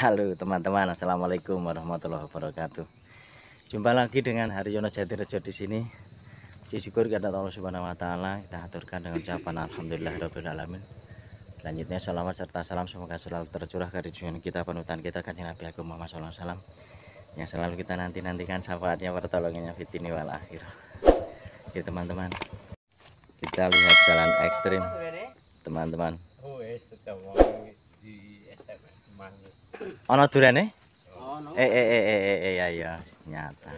Halo teman-teman, assalamualaikum warahmatullahi wabarakatuh. Jumpa lagi dengan Haryono Jatirejo di sini. syukur kepada Allah Subhanahu Wa Taala kita aturkan dengan ucapan Alhamdulillah Rabbil Alamin. Selanjutnya selamat serta salam semoga selalu tercurah ke junjungan kita penutan kita kanjeng Nabi Agung Muhammad Sallallahu Alaihi Wasallam yang selalu kita nanti nantikan syafaatnya pertolongannya fitni wal akhir. Oke teman-teman, kita lihat jalan ekstrim teman-teman. Ono durane? Ono. Eh eh eh eh eh ya ya nyata.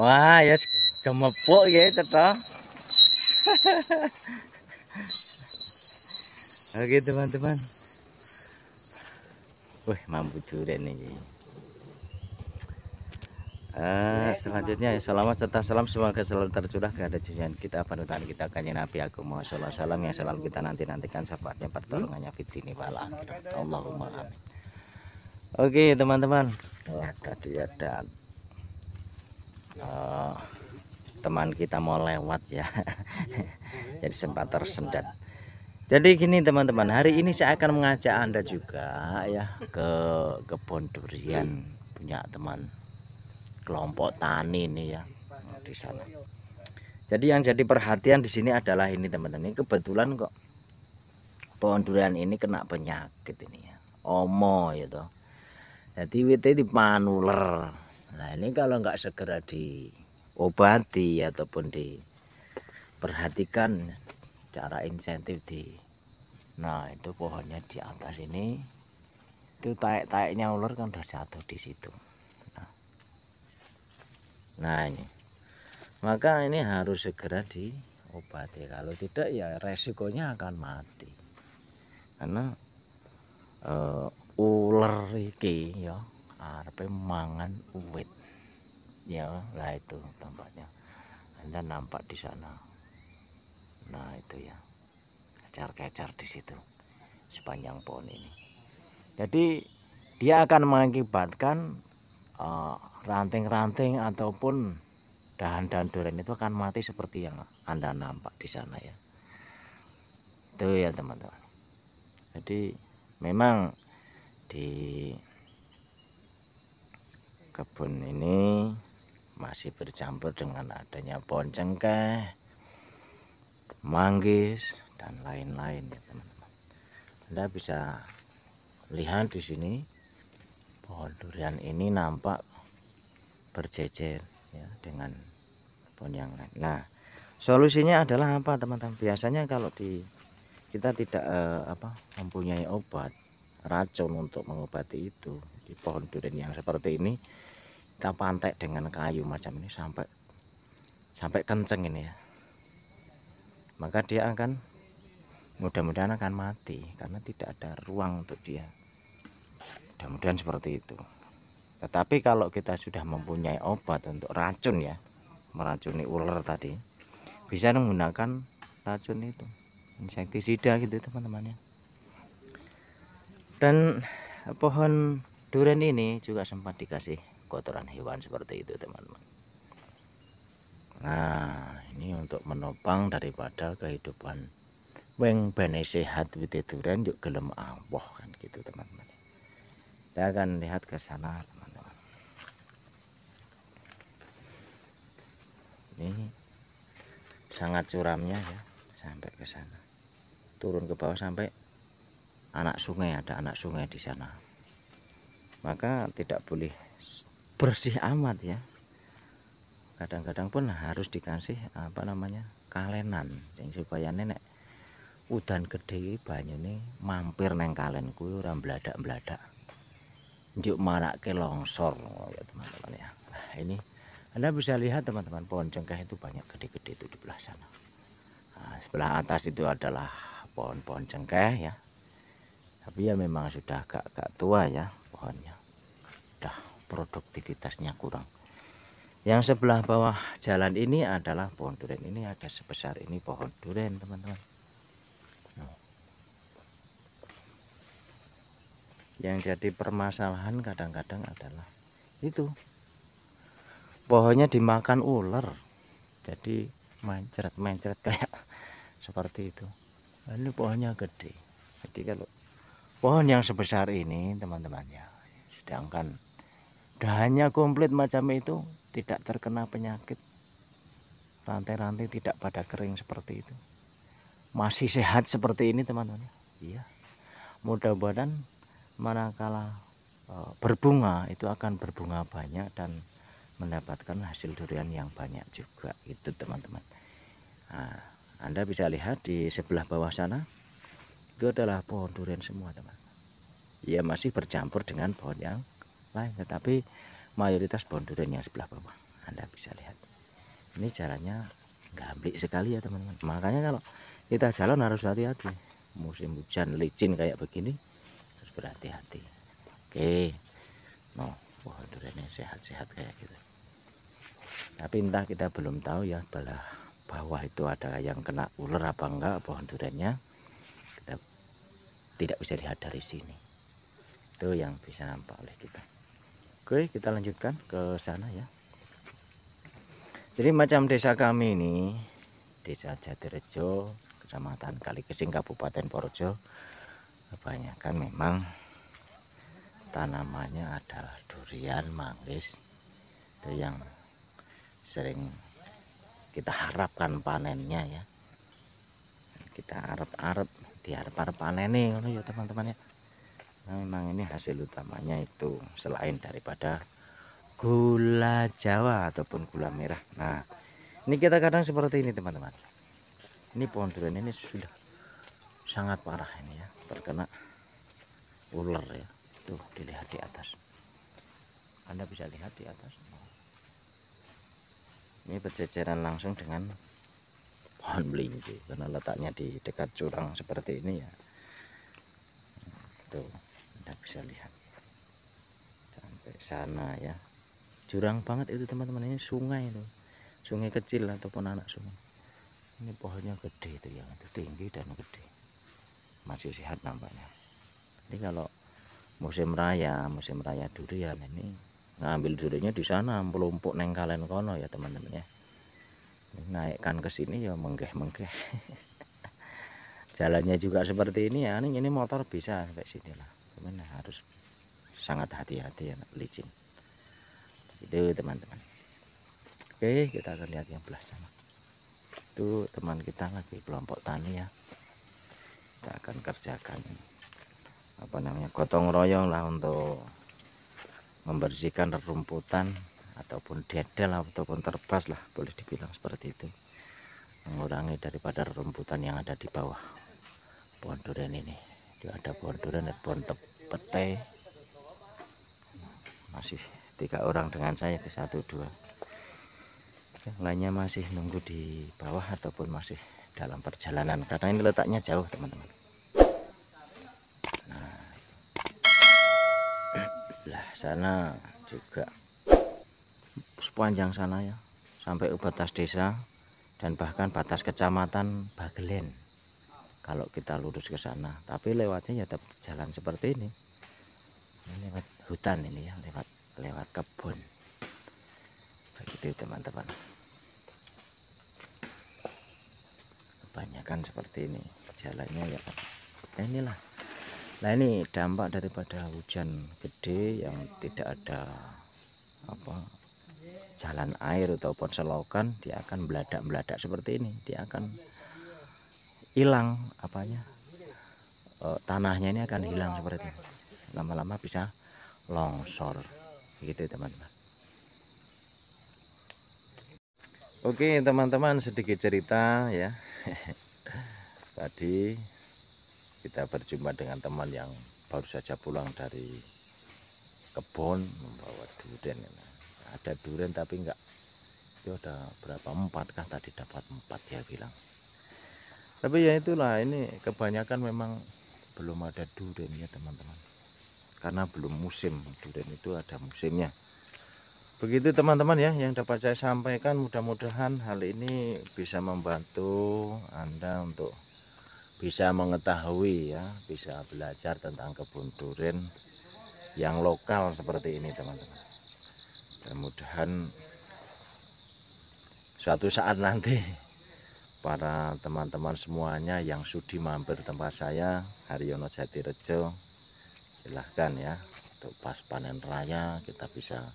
Wah, ya gemepuk ya cetha. Oke teman-teman. Wih, mampu durian ini. Uh, eh, selanjutnya ya selamat serta salam semoga selalu tercurah ke ada kita panutan kita kanjeng Nabi aku mau salam salam yang selalu kita nanti nantikan sahabatnya pertolongannya fitri ini Allahumma amin Oke teman-teman tadi ada uh, teman kita mau lewat ya jadi sempat tersendat jadi gini teman-teman hari ini saya akan mengajak anda juga ya ke kebun durian punya teman kelompok tani ini ya di sana jadi yang jadi perhatian di sini adalah ini teman-teman ini kebetulan kok pohon durian ini kena penyakit ini ya omo gitu jadi ini manuler. nah ini kalau nggak segera diobati ataupun diperhatikan cara insentif di nah itu pohonnya di atas ini itu taik-taiknya ular kan udah jatuh di situ nah. nah ini maka ini harus segera diobati kalau tidak ya resikonya akan mati karena uh, ular iki ya arepe mangan uwit ya lah itu tempatnya Anda nampak di sana nah itu ya kecar-kecar di situ sepanjang pohon ini jadi dia akan mengakibatkan eh, ranting-ranting uh, ataupun dahan-dahan durian itu akan mati seperti yang Anda nampak di sana ya itu ya teman-teman jadi memang di kebun ini masih bercampur dengan adanya pohon cengkeh, manggis dan lain-lain ya teman-teman. Anda bisa lihat di sini pohon durian ini nampak berjejer ya dengan pohon yang lain. Nah, solusinya adalah apa teman-teman? Biasanya kalau di kita tidak eh, apa mempunyai obat racun untuk mengobati itu di pohon durian yang seperti ini kita pantek dengan kayu macam ini sampai sampai kenceng ini ya maka dia akan mudah-mudahan akan mati karena tidak ada ruang untuk dia mudah-mudahan seperti itu tetapi kalau kita sudah mempunyai obat untuk racun ya meracuni ular tadi bisa menggunakan racun itu insektisida gitu teman-teman ya dan eh, pohon durian ini juga sempat dikasih kotoran hewan seperti itu teman-teman nah ini untuk menopang daripada kehidupan weng bene sehat wite durian yuk gelem awoh kan gitu teman-teman kita akan lihat ke sana teman-teman ini sangat curamnya ya sampai ke sana turun ke bawah sampai anak sungai ada anak sungai di sana maka tidak boleh bersih amat ya kadang-kadang pun harus dikasih apa namanya kalenan yang supaya nenek udan gede banyak nih mampir neng kalen kuwi beladak beladak juk marak ke longsor ya teman-teman ya nah, ini anda bisa lihat teman-teman pohon cengkeh itu banyak gede-gede itu di belah sana nah, sebelah atas itu adalah pohon-pohon cengkeh ya tapi ya memang sudah agak-agak tua ya pohonnya sudah produktivitasnya kurang yang sebelah bawah jalan ini adalah pohon durian ini ada sebesar ini pohon durian teman-teman nah. yang jadi permasalahan kadang-kadang adalah itu pohonnya dimakan ular jadi mencret mencret kayak seperti itu ini pohonnya gede jadi kalau pohon yang sebesar ini teman temannya sedangkan dahannya komplit macam itu tidak terkena penyakit rantai-rantai tidak pada kering seperti itu masih sehat seperti ini teman-teman ya. iya mudah badan, manakala e, berbunga itu akan berbunga banyak dan mendapatkan hasil durian yang banyak juga itu teman-teman nah, Anda bisa lihat di sebelah bawah sana itu adalah pohon durian semua teman ya masih bercampur dengan pohon yang lain tetapi mayoritas pohon durian yang sebelah bawah Anda bisa lihat ini jalannya gamblik sekali ya teman-teman makanya kalau kita jalan harus hati-hati musim hujan licin kayak begini harus berhati-hati oke no pohon yang sehat-sehat kayak gitu tapi entah kita belum tahu ya belah bawah itu ada yang kena ular apa enggak pohon duriannya tidak bisa lihat dari sini itu yang bisa nampak oleh kita oke kita lanjutkan ke sana ya jadi macam desa kami ini desa Jatirejo kecamatan Kalikesing Kabupaten Purworejo kebanyakan memang tanamannya adalah durian manggis itu yang sering kita harapkan panennya ya kita arep-arep diharap-harapane nih ngono ya teman-teman ya nah, memang ini hasil utamanya itu selain daripada gula jawa ataupun gula merah nah ini kita kadang seperti ini teman-teman ini pohon durian ini sudah sangat parah ini ya terkena ular ya tuh dilihat di atas anda bisa lihat di atas ini berceceran langsung dengan pohon melinjo gitu, karena letaknya di dekat curang seperti ini ya tuh anda bisa lihat sampai sana ya jurang banget itu teman-teman ini sungai itu sungai kecil ataupun anak sungai ini pohonnya gede itu ya itu tinggi dan gede masih sehat nampaknya ini kalau musim raya musim raya durian ini ngambil durinya di sana melumpuk nengkalen kono ya teman-teman ya naikkan ke sini ya menggeh menggeh jalannya juga seperti ini ya ini, motor bisa sampai sini lah cuman harus sangat hati-hati ya licin itu teman-teman oke kita akan lihat yang belah sana itu teman kita lagi kelompok tani ya kita akan kerjakan apa namanya gotong royong lah untuk membersihkan rerumputan ataupun dedel ataupun terbas lah boleh dibilang seperti itu mengurangi daripada rumputan yang ada di bawah pohon durian ini dia ada pohon durian dan pohon pete masih tiga orang dengan saya ke satu dua yang lainnya masih nunggu di bawah ataupun masih dalam perjalanan karena ini letaknya jauh teman-teman nah lah sana juga sepanjang sana ya sampai ke batas desa dan bahkan batas kecamatan Bagelen kalau kita lurus ke sana tapi lewatnya ya tetap jalan seperti ini ini lewat hutan ini ya lewat lewat kebun begitu teman-teman kebanyakan seperti ini jalannya ya nah, inilah nah ini dampak daripada hujan gede yang tidak ada apa jalan air ataupun selokan dia akan meledak-meledak seperti ini dia akan hilang apanya e, tanahnya ini akan hilang seperti ini lama-lama bisa longsor gitu teman-teman Oke teman-teman sedikit cerita ya tadi kita berjumpa dengan teman yang baru saja pulang dari kebun membawa durian ini ada durian tapi enggak itu ada berapa empat kan tadi dapat empat dia bilang tapi ya itulah ini kebanyakan memang belum ada durian ya teman-teman karena belum musim durian itu ada musimnya begitu teman-teman ya yang dapat saya sampaikan mudah-mudahan hal ini bisa membantu anda untuk bisa mengetahui ya bisa belajar tentang kebun durian yang lokal seperti ini teman-teman mudah-mudahan suatu saat nanti para teman-teman semuanya yang sudi mampir tempat saya Haryono Jatirejo silahkan ya untuk pas panen raya kita bisa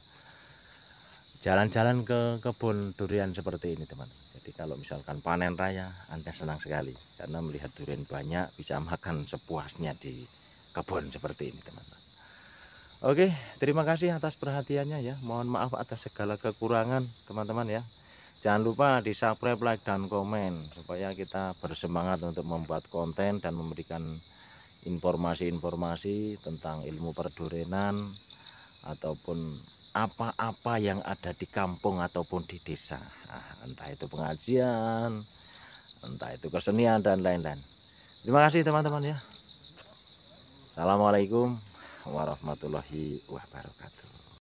jalan-jalan ke kebun durian seperti ini teman jadi kalau misalkan panen raya anda senang sekali karena melihat durian banyak bisa makan sepuasnya di kebun seperti ini teman-teman Oke, terima kasih atas perhatiannya ya. Mohon maaf atas segala kekurangan teman-teman ya. Jangan lupa di subscribe, like, dan komen supaya kita bersemangat untuk membuat konten dan memberikan informasi-informasi tentang ilmu perdurenan ataupun apa-apa yang ada di kampung ataupun di desa. Nah, entah itu pengajian, entah itu kesenian, dan lain-lain. Terima kasih teman-teman ya. Assalamualaikum warahmatullahi wabarakatuh